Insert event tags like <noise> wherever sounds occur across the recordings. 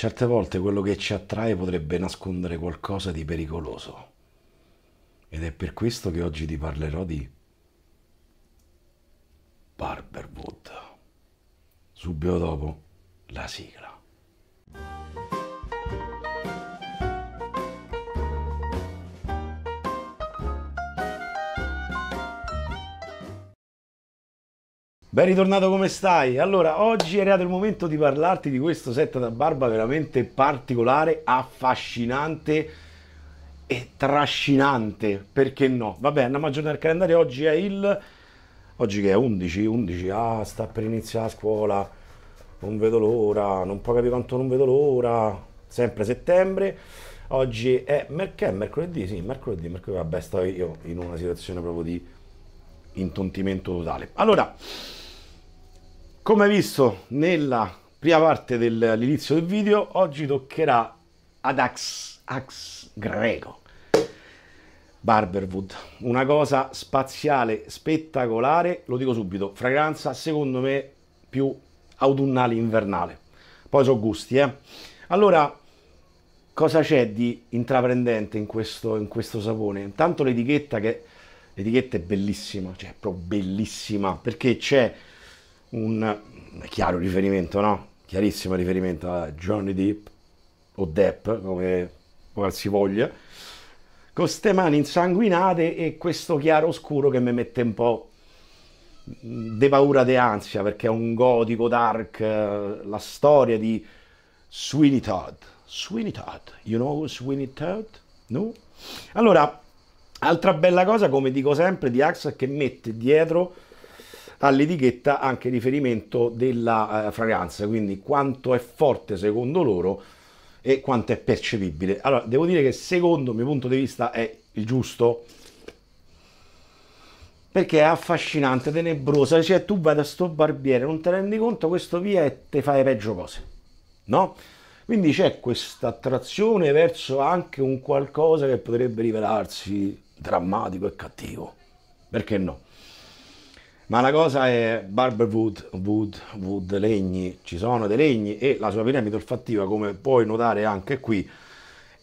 Certe volte quello che ci attrae potrebbe nascondere qualcosa di pericoloso. Ed è per questo che oggi ti parlerò di Barberwood. Subito dopo la sigla. Ben ritornato, come stai? Allora, oggi è arrivato il momento di parlarti di questo set da barba veramente particolare, affascinante e trascinante, perché no? Vabbè, andiamo a aggiornare il calendario, oggi è il... Oggi che è 11, 11, ah, sta per iniziare la scuola, non vedo l'ora, non puoi capire quanto non vedo l'ora, sempre settembre, oggi è, mer- è mercoledì, sì, mercoledì, mercoledì, vabbè, sto io in una situazione proprio di intontimento totale. Allora, come visto nella prima parte dell'inizio del video, oggi toccherà ad Ax, Ax Greco. Barberwood, una cosa spaziale, spettacolare, lo dico subito, fragranza secondo me più autunnale, invernale. Poi so gusti, eh. Allora, cosa c'è di intraprendente in questo, in questo sapone? Intanto l'etichetta che l'etichetta è bellissima, cioè proprio bellissima, perché c'è un chiaro riferimento, no? Chiarissimo riferimento a Johnny Depp o Depp, come, come si voglia, con queste mani insanguinate e questo chiaro scuro che mi mette un po' de paura de ansia perché è un gotico dark eh, la storia di Sweeney Todd Sweeney Todd you know Sweeney Todd? no? allora altra bella cosa come dico sempre di Axe che mette dietro all'etichetta anche riferimento della eh, fragranza, quindi quanto è forte secondo loro e quanto è percepibile. Allora, devo dire che secondo il mio punto di vista è il giusto perché è affascinante, tenebrosa, cioè tu vai da sto barbiere, non te rendi conto, questo via e te fai peggio cose, no? Quindi c'è questa attrazione verso anche un qualcosa che potrebbe rivelarsi drammatico e cattivo, perché no? Ma la cosa è Barberwood, wood, wood, legni, ci sono dei legni e la sua piramide olfattiva, come puoi notare anche qui,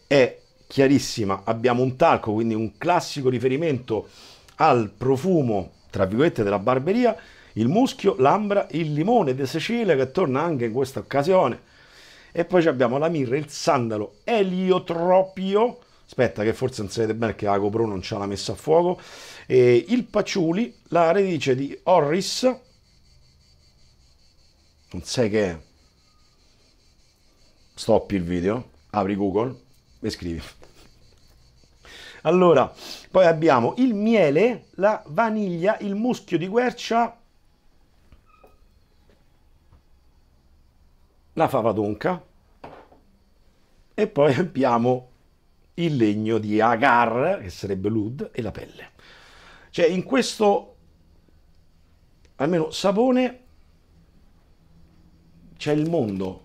è chiarissima. Abbiamo un talco, quindi un classico riferimento al profumo, tra virgolette, della barberia, il muschio, l'ambra, il limone di Sicilia che torna anche in questa occasione. E poi abbiamo la mirra, il sandalo eliotropio, aspetta che forse non sapete bene che la GoPro non ce l'ha messa a fuoco, e il Paciuli, la radice di Horris, non sai che è, stoppi il video, apri Google e scrivi. Allora, poi abbiamo il miele, la vaniglia, il muschio di quercia, la fava d'onca e poi abbiamo il legno di agar, che sarebbe l'ud, e la pelle. Cioè in questo, almeno sapone c'è il mondo.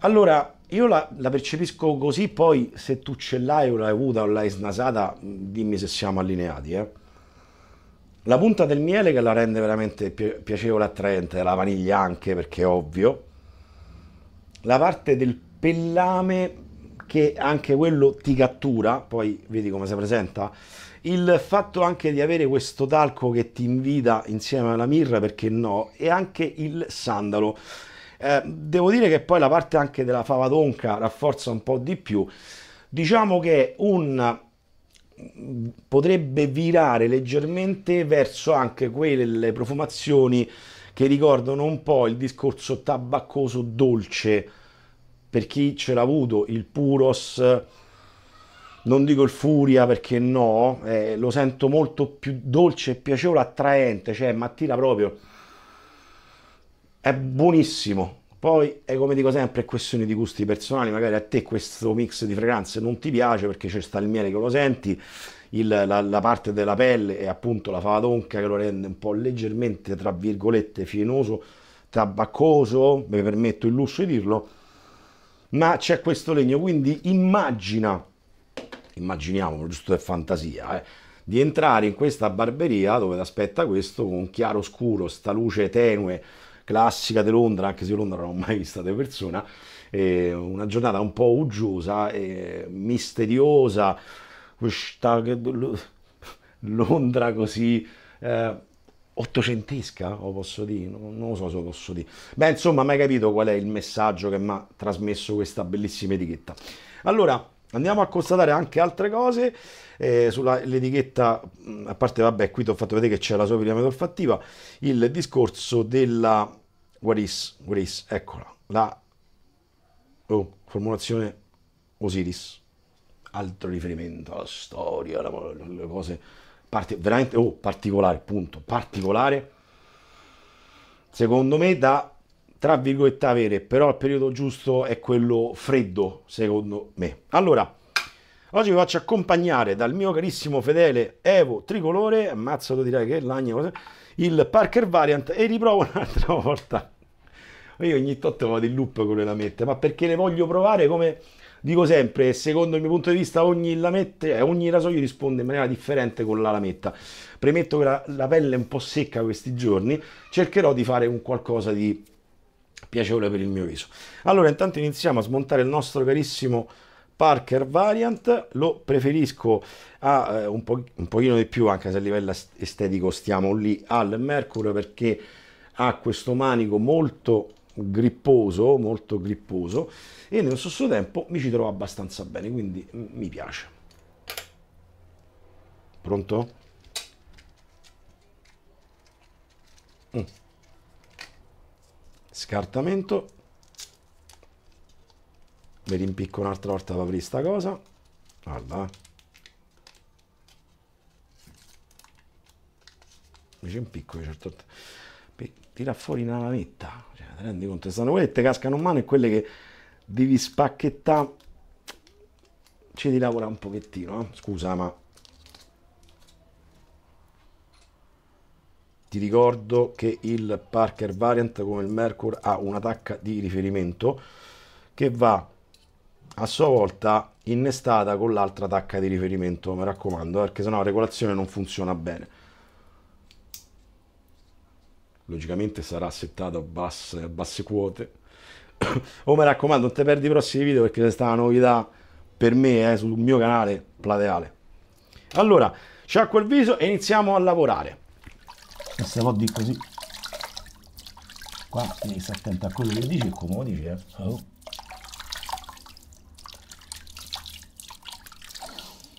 Allora, io la, la, percepisco così, poi se tu ce l'hai o l'hai avuta o l'hai snasata, dimmi se siamo allineati. Eh. La punta del miele che la rende veramente piacevole, e attraente, la vaniglia anche perché è ovvio. La parte del pellame che anche quello ti cattura, poi vedi come si presenta. Il fatto anche di avere questo talco che ti invita insieme alla mirra, perché no, e anche il sandalo. Eh, devo dire che poi la parte anche della fava tonka rafforza un po' di più. Diciamo che un potrebbe virare leggermente verso anche quelle profumazioni che ricordano un po' il discorso tabaccoso dolce per chi ce l'ha avuto, il puros, non dico il furia perché no, eh, lo sento molto più dolce, piacevole, attraente, cioè mattina proprio è buonissimo. Poi, è eh, come dico sempre, è questione di gusti personali, magari a te questo mix di fragranze non ti piace perché c'è sta il miele che lo senti, il, la, la, parte della pelle e appunto la fava tonca che lo rende un po' leggermente, tra virgolette, fienoso, tabaccoso, mi permetto il lusso di dirlo, ma c'è questo legno, quindi immagina immaginiamo, giusto per fantasia, eh, di entrare in questa barberia dove ti aspetta questo con chiaro scuro, sta luce tenue, classica di Londra, anche se io Londra non ho mai vista di persona, eh, una giornata un po' uggiosa, eh, misteriosa, questa Londra così eh, ottocentesca, o posso dire, non, non lo so se lo posso dire. Beh, insomma, mai capito qual è il messaggio che mi ha trasmesso questa bellissima etichetta. Allora, Andiamo a constatare anche altre cose eh, sull'etichetta, mm, a parte vabbè qui ti ho fatto vedere che c'è la sua piramide olfattiva, il discorso della Guaris, Guaris, eccola, la oh, formulazione Osiris, altro riferimento alla storia, alle cose parte, veramente oh, particolare, punto, particolare, secondo me da tra virgolette avere, però il periodo giusto è quello freddo, secondo me. Allora, oggi vi faccio accompagnare dal mio carissimo fedele Evo Tricolore, ammazzato direi che l'agna, il Parker Variant e riprovo <laughs> un'altra volta. Io ogni tanto vado in loop con le lamette, ma perché le voglio provare come dico sempre, secondo il mio punto di vista ogni, lamette, eh, ogni rasoio risponde in maniera differente con la lametta. Premetto che la, la pelle è un po' secca questi giorni, cercherò di fare un qualcosa di piacevole per il mio viso. Allora intanto iniziamo a smontare il nostro carissimo Parker Variant, lo preferisco a eh, un, po un pochino di più anche se a livello estetico stiamo lì al Mercury perché ha questo manico molto gripposo, molto gripposo e nello stesso tempo mi ci trovo abbastanza bene, quindi mi piace. Pronto? Mm scartamento mi rimpicco un'altra volta per aprire sta cosa guarda mi rimpicco un cioè, certo tira fuori una lametta cioè, ti rendi conto sono quelle che ti cascano in mano e quelle che devi spacchettare ci di lavorare un pochettino eh? scusa ma ti ricordo che il Parker Variant come il Mercur ha un'attacca di riferimento che va a sua volta innestata con l'altra tacca di riferimento, mi raccomando, eh, perché sennò la regolazione non funziona bene. Logicamente sarà settato a basse, a basse quote. <coughs> oh mi raccomando, non ti perdi i prossimi video perché c'è stata una novità per me eh, sul mio canale plateale. Allora, sciacquo il viso e iniziamo a lavorare e se lo di così qua devi stare attento a quello che dici e come lo eh. oh.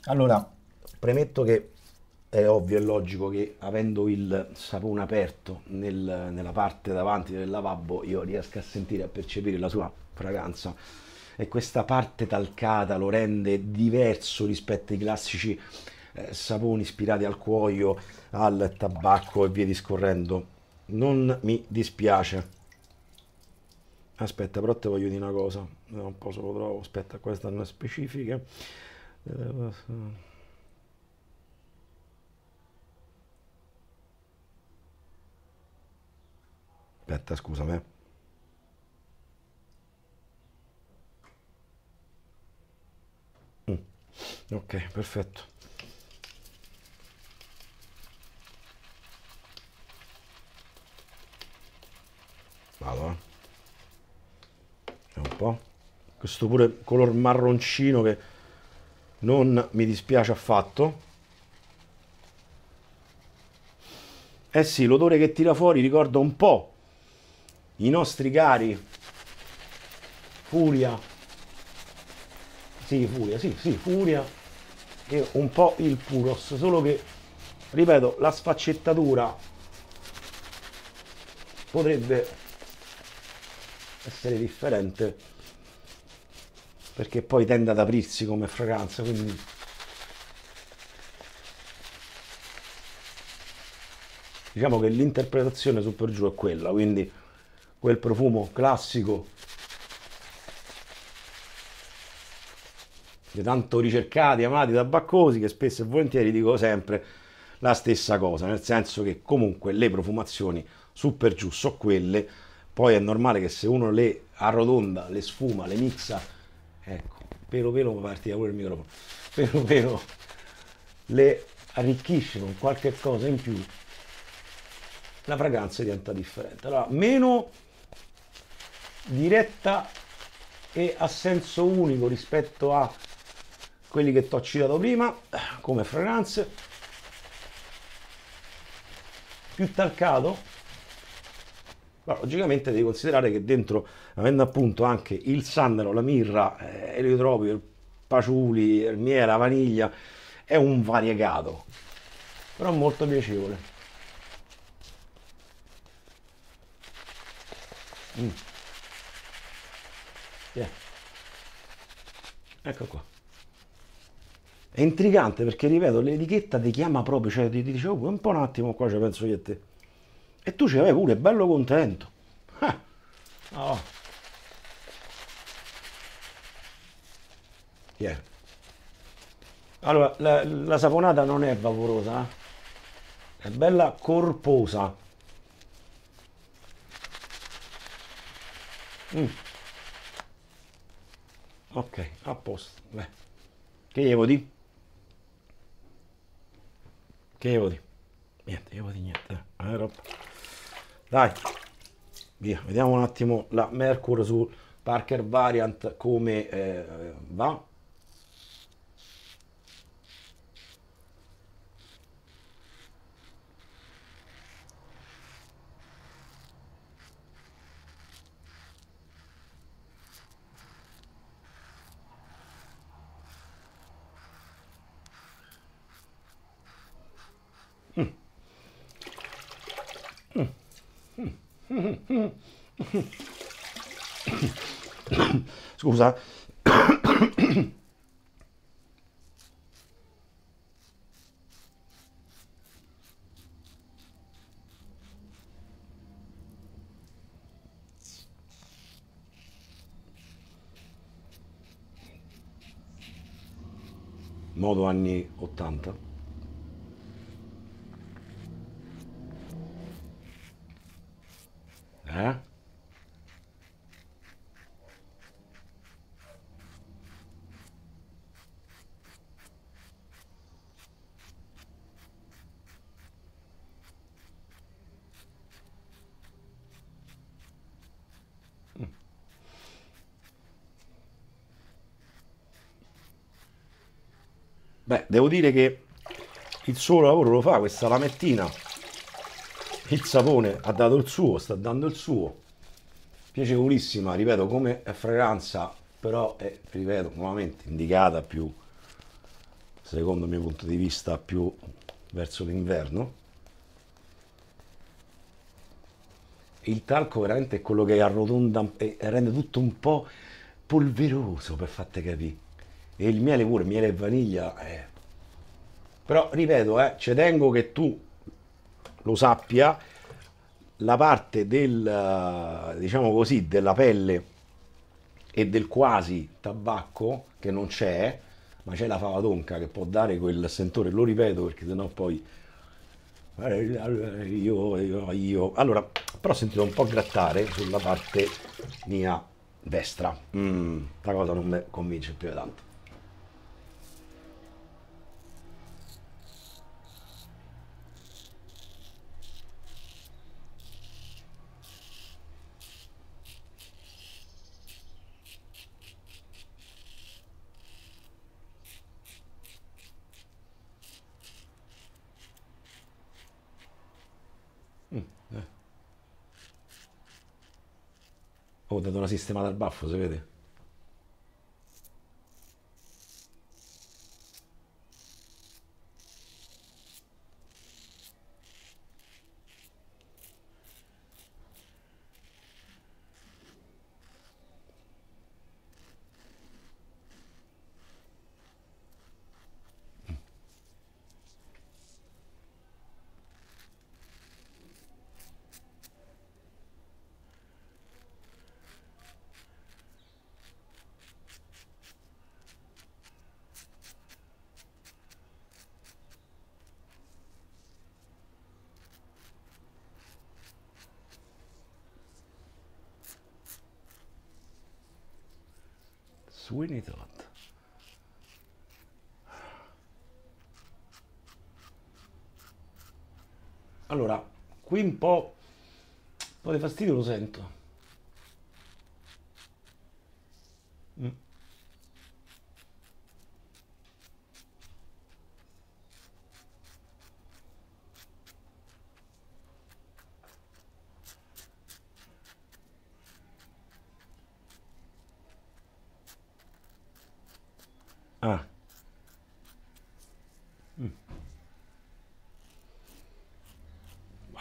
allora premetto che è ovvio e logico che avendo il sapone aperto nel, nella parte davanti del lavabo io riesco a sentire e a percepire la sua fragranza e questa parte talcata lo rende diverso rispetto ai classici eh, saponi ispirati al cuoio, al tabacco e via discorrendo. Non mi dispiace. Aspetta, però te voglio dire una cosa. Vediamo eh, un po' se lo trovo. Aspetta, questa non è specifica. Eh, aspetta, scusami. Mm. Ok, perfetto. Vado, eh. un po'. Questo pure color marroncino che non mi dispiace affatto. Eh sì, l'odore che tira fuori ricorda un po' i nostri cari Furia. Sì, Furia, sì, sì, Furia e un po' il Puros, solo che ripeto, la sfaccettatura potrebbe essere differente perché poi tende ad aprirsi come fragranza quindi diciamo che l'interpretazione su per giù è quella quindi quel profumo classico tanto ricercati, amati, da baccosi che spesso e volentieri dico sempre la stessa cosa, nel senso che comunque le profumazioni su per giù sono quelle poi è normale che se uno le arrotonda, le sfuma, le mixa, ecco, pelo pelo partiva pure il microfono, pelo pelo le arricchisce con qualche cosa in più, la fragranza diventa differente. Allora, meno diretta e a senso unico rispetto a quelli che ti ho citato prima come fragranze, più talcato ma logicamente devi considerare che dentro, avendo appunto anche il sandalo, la mirra, eh, eliotropio, il paciuli, il miele, la vaniglia, è un variegato, però molto piacevole. Mm. Yeah. Ecco qua. È intrigante perché, ripeto, l'etichetta ti chiama proprio, cioè ti, dice, oh, un po' un attimo qua, cioè penso io a te. E tu ce l'hai pure, bello contento. Eh. Oh. Yeah. Allora, la, la, saponata non è vaporosa, eh? è bella corposa. Mm. Ok, a posto. Beh. Che gli voti? Che gli voti? Niente, gli voti niente. Eh, roba. Dai, via, vediamo un attimo la Mercur sul Parker Variant come eh, va. scusa. modo anni 80 Devo dire che il suo lavoro lo fa questa lamettina. Il sapone ha dato il suo, sta dando il suo. Piacevolissima, ripeto, come fragranza, però è, ripeto, nuovamente indicata più, secondo il mio punto di vista, più verso l'inverno. il talco veramente è quello che arrotonda e eh, rende tutto un po' polveroso per fatte capire. E il miele pure, miele e vaniglia, è eh, però ripeto, eh, ci tengo che tu lo sappia, la parte del, eh, diciamo così, della pelle e del quasi tabacco che non c'è, ma c'è la fava tonca che può dare quel sentore, lo ripeto perché sennò poi eh, io, io, io. Allora, però sentito un po' grattare sulla parte mia destra. Mm, la cosa non mi convince più tanto. Oh, ho dato una sistemata al baffo, si vede? Sweeney Todd. Allora, qui un po'... Un po' di fastidio lo sento.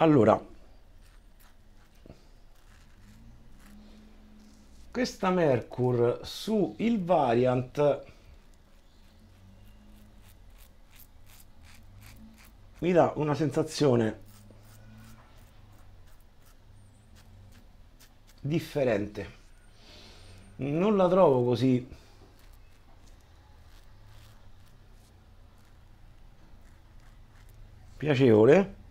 Allora, questa Mercur su il variant mi dà una sensazione differente non la trovo così piacevole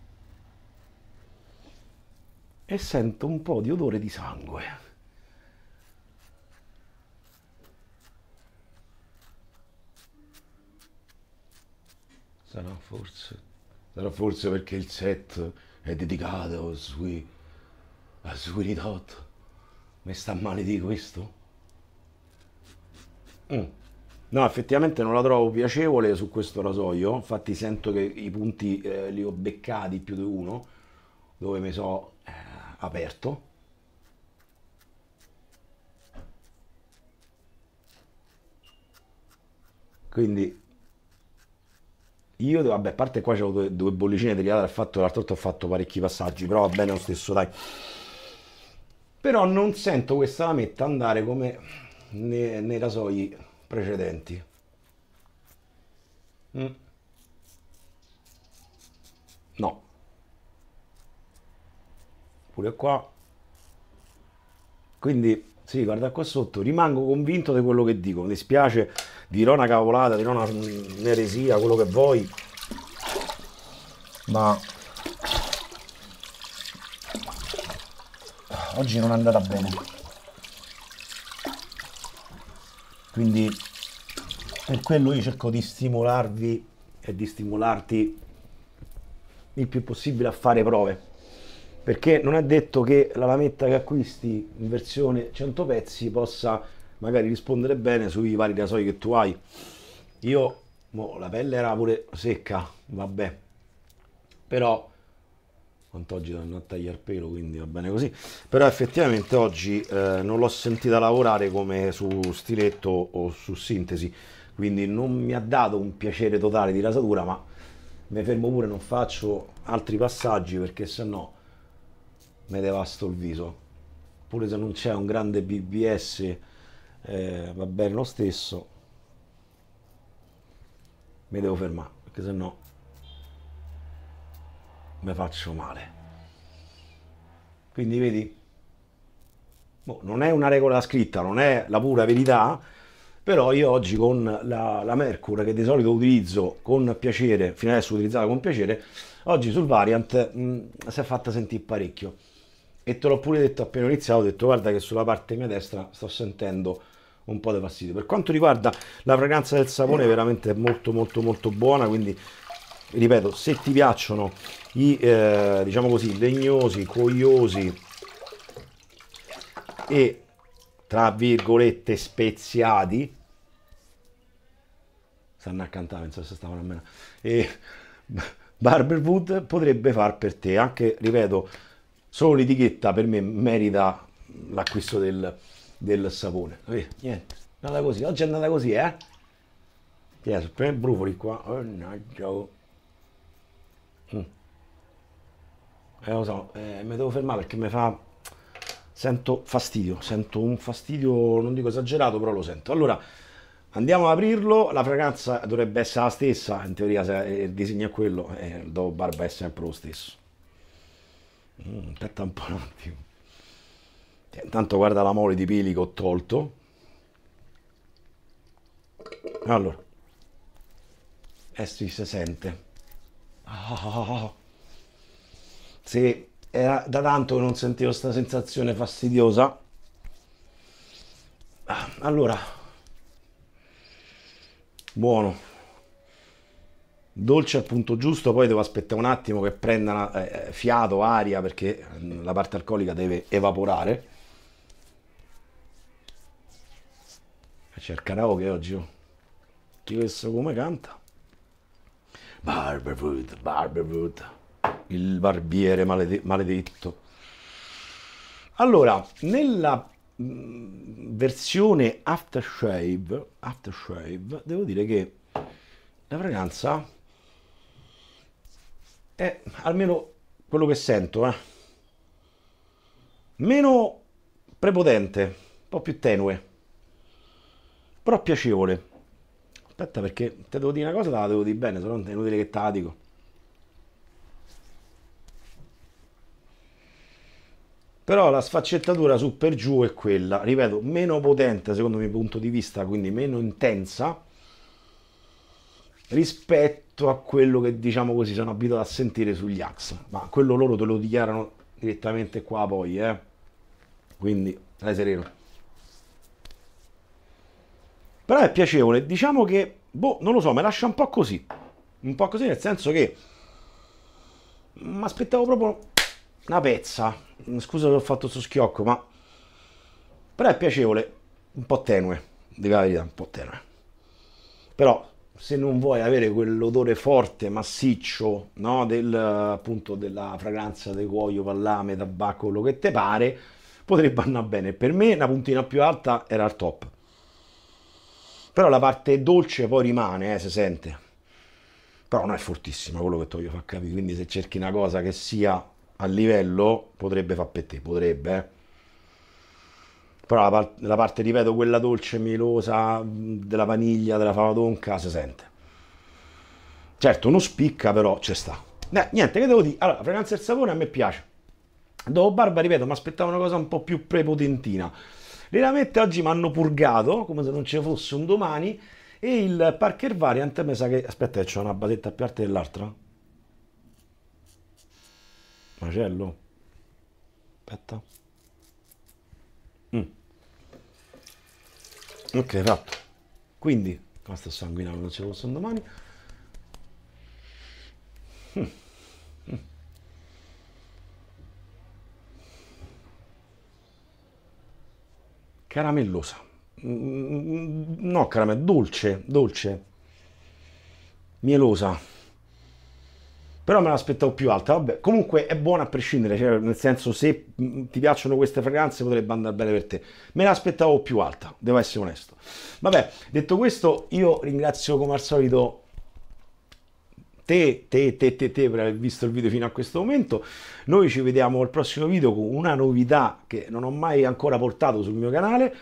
e sento un po' di odore di sangue. Sarà forse, sarà forse perché il set è dedicato a sui, a sui Tot. Mi sta male di questo? Mm. No, effettivamente non la trovo piacevole su questo rasoio, infatti sento che i punti eh, li ho beccati più di uno, dove mi so aperto quindi io vabbè a parte qua c'ho due, due bollicine derivate dal fatto che l'altro volta ho fatto parecchi passaggi però va bene lo stesso dai però non sento questa lametta andare come nei, nei rasoi precedenti mm. pure qua. Quindi, sì, guarda qua sotto, rimango convinto di quello che dico, mi spiace, dirò una cavolata, dirò una, un'eresia, quello che vuoi, ma oggi non è andata bene. Quindi per quello io cerco di stimolarvi e di stimolarti il più possibile a fare prove perché non è detto che la lametta che acquisti in versione 100 pezzi possa magari rispondere bene sui vari rasoi che tu hai. Io, mo, la pelle era pure secca, vabbè, però quant'oggi danno a tagliare pelo, quindi va bene così, però effettivamente oggi eh, non l'ho sentita lavorare come su stiletto o su sintesi, quindi non mi ha dato un piacere totale di rasatura, ma mi fermo pure, non faccio altri passaggi perché sennò... No mi devasto il viso. Pure se non c'è un grande BBS, eh, va bene lo stesso. Mi devo fermare, perché se no mi faccio male. Quindi vedi, boh, non è una regola scritta, non è la pura verità, però io oggi con la, la Mercur che di solito utilizzo con piacere, fino adesso utilizzata con piacere, oggi sul Variant mh, mm, si è fatta sentire parecchio e te l'ho pure detto appena iniziato, ho detto guarda che sulla parte mia destra sto sentendo un po' di fastidio. Per quanto riguarda la fragranza del sapone, veramente è molto molto molto buona, quindi ripeto, se ti piacciono i eh, diciamo così legnosi, cuoiosi e tra virgolette speziati stanno a cantare, non so se stavano a meno e <laughs> Barberwood potrebbe far per te, anche ripeto Solo l'etichetta per me merita l'acquisto del, del sapone. Vabbè, Niente, è andata così. Oggi è andata così, eh? Ti è per brufoli qua. Oh, Mm. Eh, lo so, eh, mi devo fermare perché mi fa... Sento fastidio, sento un fastidio, non dico esagerato, però lo sento. Allora, andiamo ad aprirlo, la fragranza dovrebbe essere la stessa, in teoria se il disegno è quello, eh, il dopo barba è sempre lo stesso. Mm, aspetta un po' un attimo. Intanto guarda la mole di pili che ho tolto. Allora. Eh sì, si sente. Oh, oh, oh. Sì, era da tanto che non sentivo questa sensazione fastidiosa. Ah, allora. Buono. Dolce al punto giusto, poi devo aspettare un attimo che prenda eh, fiato, aria, perché mm, la parte alcolica deve evaporare. C'è il karaoke oggi, oh. Chi questo come canta? Barberwood, Barberwood, il barbiere malede maledetto. Allora, nella mm, versione aftershave, aftershave, devo dire che la fragranza è eh, almeno quello che sento, eh. meno prepotente, un po' più tenue, però piacevole. Aspetta perché te devo dire una cosa, te la devo dire bene, se no è inutile che te la dico. Però la sfaccettatura su per giù è quella, ripeto, meno potente secondo il mio punto di vista, quindi meno intensa, rispetto a quello che diciamo così sono abituato a sentire sugli Ax, ma quello loro te lo dichiarano direttamente qua poi, eh. Quindi stai sereno. Però è piacevole, diciamo che, boh, non lo so, mi lascia un po' così. Un po' così nel senso che mi aspettavo proprio una pezza. Scusa se ho fatto sto schiocco, ma però è piacevole, un po' tenue, di verità, un po' tenue. Però se non vuoi avere quell'odore forte, massiccio, no? del, appunto della fragranza di cuoio, pallame, tabacco, quello che ti pare, potrebbe andare bene. Per me una puntina più alta era al top. Però la parte dolce poi rimane, eh, si sente. Però non è fortissima, quello che ti voglio far capire. Quindi se cerchi una cosa che sia a livello, potrebbe far per te, potrebbe, eh però la, par- la, parte, ripeto, quella dolce, melosa, della vaniglia, della fava tonca, si sente. Certo, non spicca, però ci sta. Eh, niente, che devo dire? Allora, la fragranza e il sapore a me piace. Dopo Barba, ripeto, mi aspettavo una cosa un po' più prepotentina. Le Veramente oggi mi hanno purgato, come se non ci fosse un domani, e il Parker Variant mi sa che... Aspetta, c'è una basetta più alta dell'altra? Macello? Aspetta. Mm. Ok, fatto. Quindi, basta sanguinando, non ce lo sono domani. Mm. Mm. Caramellosa. Mm, no, caramella dolce, dolce. Mielosa però me l'aspettavo più alta. Vabbè, comunque è buona a prescindere, cioè, nel senso se mm, ti piacciono queste fragranze potrebbe andare bene per te. Me l'aspettavo più alta, devo essere onesto. Vabbè, detto questo, io ringrazio come al solito te, te, te, te, te per aver visto il video fino a questo momento. Noi ci vediamo al prossimo video con una novità che non ho mai ancora portato sul mio canale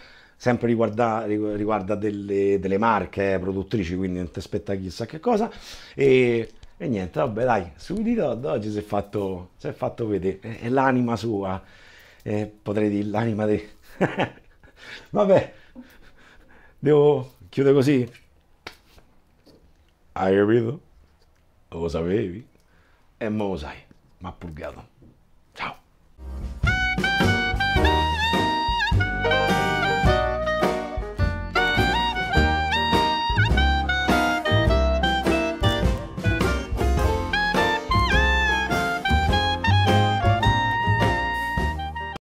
sempre riguarda, riguarda delle, delle marche eh, produttrici, quindi non ti aspetta chissà che cosa. E e niente, vabbè dai, subito ad oggi si è fatto, si è fatto vedere, è, è l'anima sua, eh, potrei dire l'anima di... <laughs> vabbè, devo chiudere così. Hai capito? Lo sapevi? E mo lo sai, mi ha purgato.